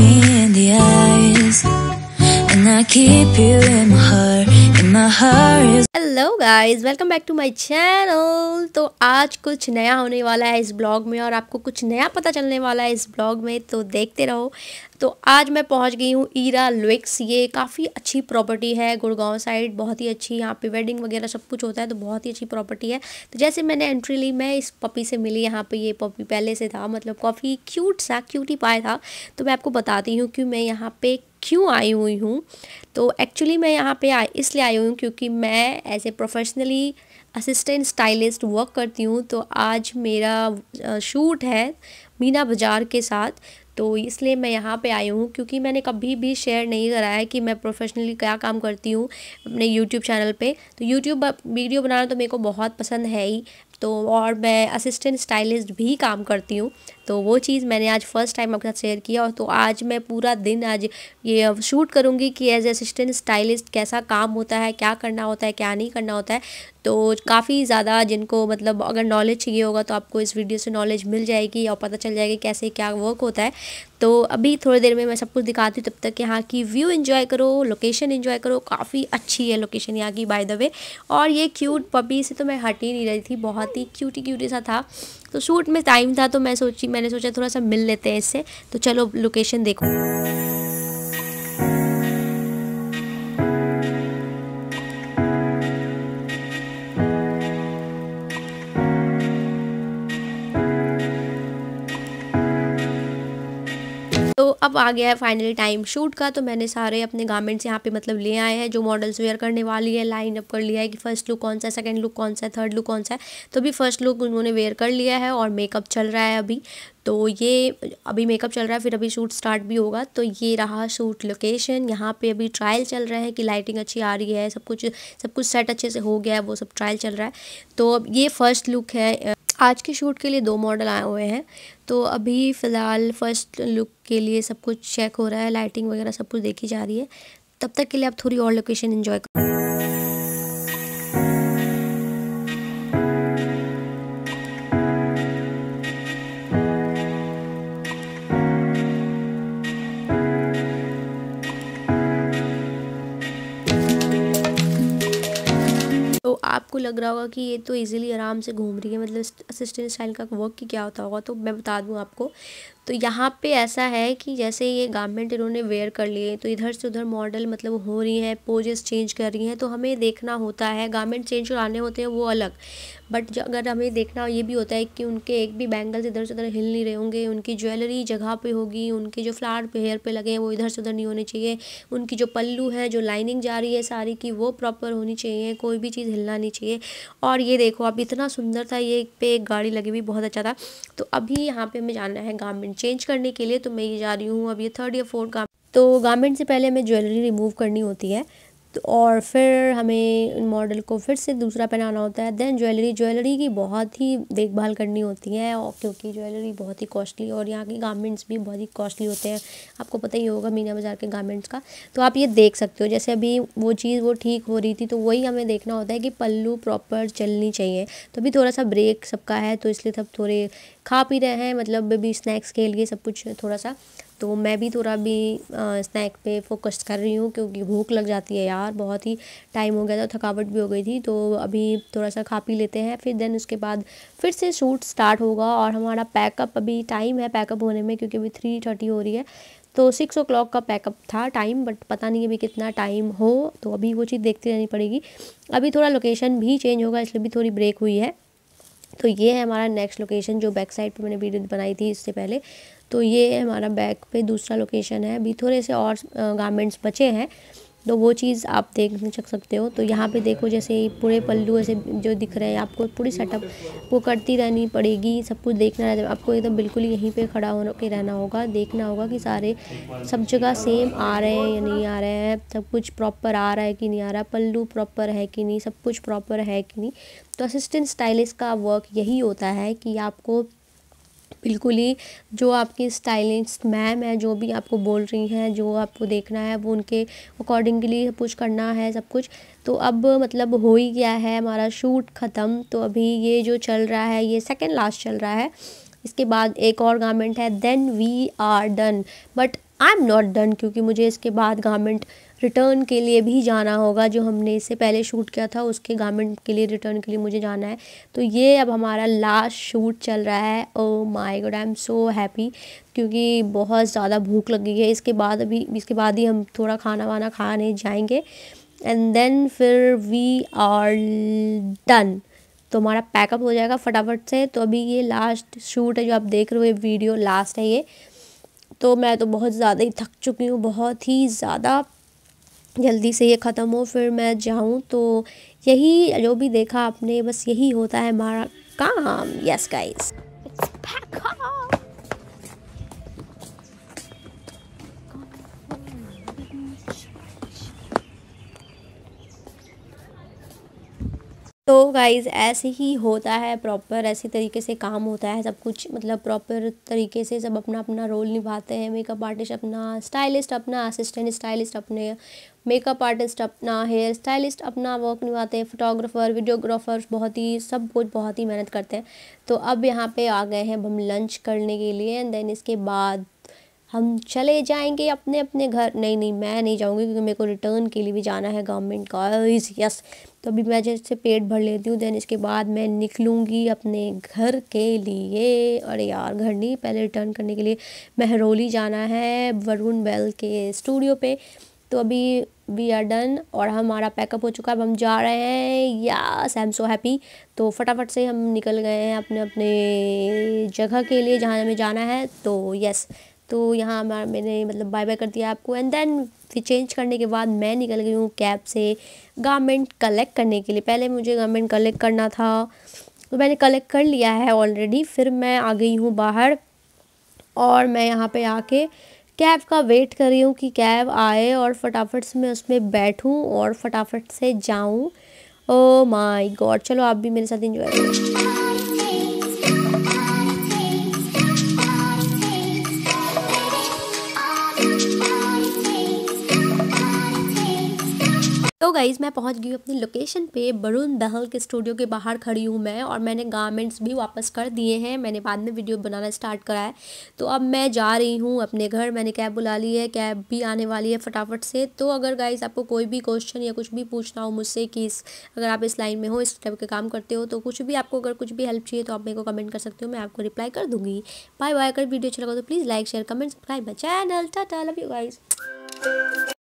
me in the eyes And I keep you in my heart And my heart is hello guys welcome back to my channel तो आज कुछ नया होने वाला है इस ब्लॉग में और आपको कुछ नया पता चलने वाला है इस ब्लॉग में तो देखते रहो तो आज मैं पहुंच गई हूँ ईरा लुक्स ये काफ़ी अच्छी प्रॉपर्टी है गुड़गांव साइड बहुत ही अच्छी यहाँ पे वेडिंग वगैरह सब कुछ होता है तो बहुत ही अच्छी प्रॉपर्टी है तो जैसे मैंने एंट्री ली मैं इस पपी से मिली यहाँ पे ये पपी पहले से था मतलब काफ़ी क्यूट सा क्यूटी पाया था तो मैं आपको बताती हूँ कि मैं यहाँ पे क्यों आई हुई हूँ तो एक्चुअली मैं यहाँ पे आ, इसलिए आई हुई हूँ क्योंकि मैं as a professionally assistant stylist work करती हूँ तो आज मेरा शूट है मीना बाजार के साथ तो इसलिए मैं यहाँ पे आई हूँ क्योंकि मैंने कभी भी शेयर नहीं करा है कि मैं प्रोफेशनली क्या काम करती हूँ अपने यूट्यूब चैनल पे तो यूट्यूब वीडियो बनाना तो मेरे को बहुत पसंद है ही तो और मैं असिस्टेंट स्टाइलिस्ट भी काम करती हूँ तो वो चीज़ मैंने आज फर्स्ट टाइम आपके साथ शेयर किया और तो आज मैं पूरा दिन आज ये शूट करूँगी कि एज असिस्टेंट स्टाइलिस्ट कैसा काम होता है क्या करना होता है क्या नहीं करना होता है तो काफ़ी ज़्यादा जिनको मतलब अगर नॉलेज चाहिए होगा तो आपको इस वीडियो से नॉलेज मिल जाएगी और पता चल जाएगा कैसे क्या वर्क होता है तो अभी थोड़ी देर में मैं सब कुछ दिखाती हूँ तब तक हाँ यहाँ की व्यू इन्जॉय करो लोकेशन इन्जॉय करो काफ़ी अच्छी है लोकेशन यहाँ की बाय द वे और ये क्यूट पपी से तो मैं हट ही नहीं रही थी बहुत ही क्यूटी क्यूटी सा था तो शूट में टाइम था तो मैं सोची मैंने सोचा थोड़ा सा मिल लेते हैं इससे तो चलो लोकेशन देखो अब आ गया है फाइनली टाइम शूट का तो मैंने सारे अपने गारमेंट्स यहाँ पे मतलब ले आए हैं जो मॉडल्स वेयर करने वाली है लाइन अप कर लिया है कि फर्स्ट लुक कौन सा है सेकेंड लुक कौन सा है थर्ड लुक कौन सा है तो अभी फर्स्ट लुक उन्होंने वेयर कर लिया है और मेकअप चल रहा है अभी तो ये अभी मेकअप चल रहा है फिर अभी शूट स्टार्ट भी होगा तो ये रहा शूट लोकेशन यहाँ पे अभी ट्रायल चल रहा है कि लाइटिंग अच्छी आ रही है सब कुछ सब कुछ सेट अच्छे से हो गया है वो सब ट्रायल चल रहा है तो अब ये फर्स्ट लुक है आज के शूट के लिए दो मॉडल आए हुए हैं तो अभी फ़िलहाल फ़र्स्ट लुक के लिए सब कुछ चेक हो रहा है लाइटिंग वगैरह सब कुछ देखी जा रही है तब तक के लिए आप थोड़ी और लोकेशन इन्जॉय करो आपको लग रहा होगा कि ये तो ईजिली आराम से घूम रही है मतलब असिस्टेंट स्टाइल का वर्क की क्या होता होगा तो मैं बता दूँ आपको तो यहाँ पे ऐसा है कि जैसे ये गारमेंट इन्होंने वेयर कर लिए तो इधर से उधर मॉडल मतलब हो रही हैं पोजेस चेंज कर रही हैं तो हमें देखना होता है गारमेंट चेंज कराने होते हैं वो अलग बट अगर हमें देखना ये भी होता है कि उनके एक भी बैंगल्स इधर से उधर हिल नहीं रहे होंगे उनकी ज्वेलरी जगह पे होगी उनके जो फ्लावर हेयर पे लगे हैं वो इधर से उधर नहीं होने चाहिए उनकी जो पल्लू है जो लाइनिंग जा रही है सारी की वो प्रॉपर होनी चाहिए कोई भी चीज़ हिलना नहीं चाहिए और ये देखो अब इतना सुंदर था ये पे एक गाड़ी लगी हुई बहुत अच्छा था तो अभी यहाँ पर हमें जाना है गारमेंट चेंज करने के लिए तो मैं ये जा रही हूँ अब ये थर्ड या फोर्थ गार्मेंट तो गारमेंट से पहले हमें ज्वेलरी रिमूव करनी होती है और फिर हमें इन मॉडल को फिर से दूसरा पहनाना होता है देन ज्वेलरी ज्वेलरी की बहुत ही देखभाल करनी होती है और क्योंकि ज्वेलरी बहुत ही कॉस्टली और यहाँ के गारमेंट्स भी बहुत ही कॉस्टली होते हैं आपको पता ही होगा मीना बाज़ार के गारमेंट्स का तो आप ये देख सकते हो जैसे अभी वो चीज़ वो ठीक हो रही थी तो वही हमें देखना होता है कि पल्लू प्रॉपर चलनी चाहिए तो अभी थोड़ा सा ब्रेक सबका है तो इसलिए सब थोड़े खा पी रहे हैं मतलब बेबी स्नैक्स के लिए सब कुछ थोड़ा सा तो मैं भी थोड़ा अभी स्नैक पे फोकस कर रही हूँ क्योंकि भूख लग जाती है यार बहुत ही टाइम हो गया था थकावट भी हो गई थी तो अभी थोड़ा सा खा पी लेते हैं फिर देन उसके बाद फिर से शूट स्टार्ट होगा और हमारा पैकअप अभी टाइम है पैकअप होने में क्योंकि अभी थ्री थर्टी हो रही है तो सिक्स ओ क्लॉक का पैकअप था टाइम बट पता नहीं अभी कितना टाइम हो तो अभी वो चीज़ देखती रहनी पड़ेगी अभी थोड़ा लोकेशन भी चेंज होगा इसलिए भी थोड़ी ब्रेक हुई है तो ये है हमारा नेक्स्ट लोकेशन जो बैक साइड पे मैंने वीडियो बनाई थी इससे पहले तो ये हमारा बैक पे दूसरा लोकेशन है अभी थोड़े से और गारमेंट्स बचे हैं तो वो चीज़ आप देख सकते हो तो यहाँ पे देखो जैसे पूरे पल्लू ऐसे जो दिख रहे हैं आपको पूरी सेटअप वो करती रहनी पड़ेगी सब कुछ देखना रहता है आपको एकदम बिल्कुल यहीं पे खड़ा हो के रहना होगा देखना होगा कि सारे सब जगह सेम आ रहे हैं या नहीं आ रहे हैं सब कुछ प्रॉपर आ रहा है कि नहीं आ रहा पल्लू प्रॉपर है कि नहीं सब कुछ प्रॉपर है कि नहीं तो असिस्टेंट स्टाइलिस्ट का वर्क यही होता है कि आपको बिल्कुल ही जो आपकी स्टाइलिस्ट मैम है जो भी आपको बोल रही हैं जो आपको देखना है वो उनके अकॉर्डिंगली सब कुछ करना है सब कुछ तो अब मतलब हो ही गया है हमारा शूट ख़त्म तो अभी ये जो चल रहा है ये सेकेंड लास्ट चल रहा है इसके बाद एक और गारमेंट है then we are done but I am not done क्योंकि मुझे इसके बाद गारमेंट रिटर्न के लिए भी जाना होगा जो हमने इससे पहले शूट किया था उसके गारमेंट के लिए रिटर्न के लिए मुझे जाना है तो ये अब हमारा लास्ट शूट चल रहा है oh my god I am so happy क्योंकि बहुत ज़्यादा भूख लगी है इसके बाद अभी इसके बाद ही हम थोड़ा खाना वाना खाने जाएंगे एंड देन फिर वी आर डन तो हमारा पैकअप हो जाएगा फटाफट से तो अभी ये लास्ट शूट है जो आप देख रहे हो ये वीडियो लास्ट है ये तो मैं तो बहुत ज़्यादा ही थक चुकी हूँ बहुत ही ज़्यादा जल्दी से ये ख़त्म हो फिर मैं जाऊँ तो यही जो भी देखा आपने बस यही होता है हमारा काम यस गाइस तो गाइज़ ऐसे ही होता है प्रॉपर ऐसे तरीके से काम होता है सब कुछ मतलब प्रॉपर तरीके से सब अपना अपना रोल निभाते हैं मेकअप आर्टिस्ट अपना स्टाइलिस्ट अपना असिस्टेंट स्टाइलिस्ट अपने मेकअप आर्टिस्ट अपना हेयर स्टाइलिस्ट अपना वर्क निभाते हैं फोटोग्राफर वीडियोग्राफर बहुत ही सब कुछ बहुत ही मेहनत करते हैं तो अब यहाँ पे आ गए हैं हम लंच करने के लिए एंड देन इसके बाद हम चले जाएंगे अपने अपने घर नहीं नहीं मैं नहीं जाऊँगी क्योंकि मेरे को रिटर्न के लिए भी जाना है गवर्नमेंट का यस तो अभी मैं जैसे पेट भर लेती हूँ देन इसके बाद मैं निकलूँगी अपने घर के लिए अरे यार घर नहीं पहले रिटर्न करने के लिए महरोली जाना है वरुण बैल के स्टूडियो पे तो अभी वी आर डन और हमारा पैकअप हो चुका है अब हम जा रहे हैं yes I am so happy तो फटाफट से हम निकल गए हैं अपने अपने जगह के लिए जहाँ हमें जाना है तो यस तो यहाँ मैंने मतलब बाय बाय कर दिया आपको एंड देन फिर चेंज करने के बाद मैं निकल गई हूँ कैब से गारमेंट कलेक्ट करने के लिए पहले मुझे गारमेंट कलेक्ट करना था तो मैंने कलेक्ट कर लिया है ऑलरेडी फिर मैं आ गई हूँ बाहर और मैं यहाँ पे आके कैब का वेट कर रही हूँ कि कैब आए और फटाफट से मैं उसमें बैठूँ और फटाफट से जाऊँ ओ माई गॉड चलो आप भी मेरे साथ इंजॉय करें गाइज़ मैं पहुंच गई अपनी लोकेशन पे बरुण दहल के स्टूडियो के बाहर खड़ी हूँ मैं और मैंने गारमेंट्स भी वापस कर दिए हैं मैंने बाद में वीडियो बनाना स्टार्ट करा है तो अब मैं जा रही हूँ अपने घर मैंने कैब बुला ली है कैब भी आने वाली है फटाफट से तो अगर गाइज़ आपको कोई भी क्वेश्चन या कुछ भी पूछना हो मुझसे कि इस अगर आप इस लाइन में हो इस टाइप के काम करते हो तो कुछ भी आपको अगर कुछ भी हेल्प चाहिए तो आप मेरे को कमेंट कर सकते हो मैं आपको रिप्लाई कर दूँगी बाय बाय अगर वीडियो अच्छा लगा तो please like share comment subscribe my channel tata love you guys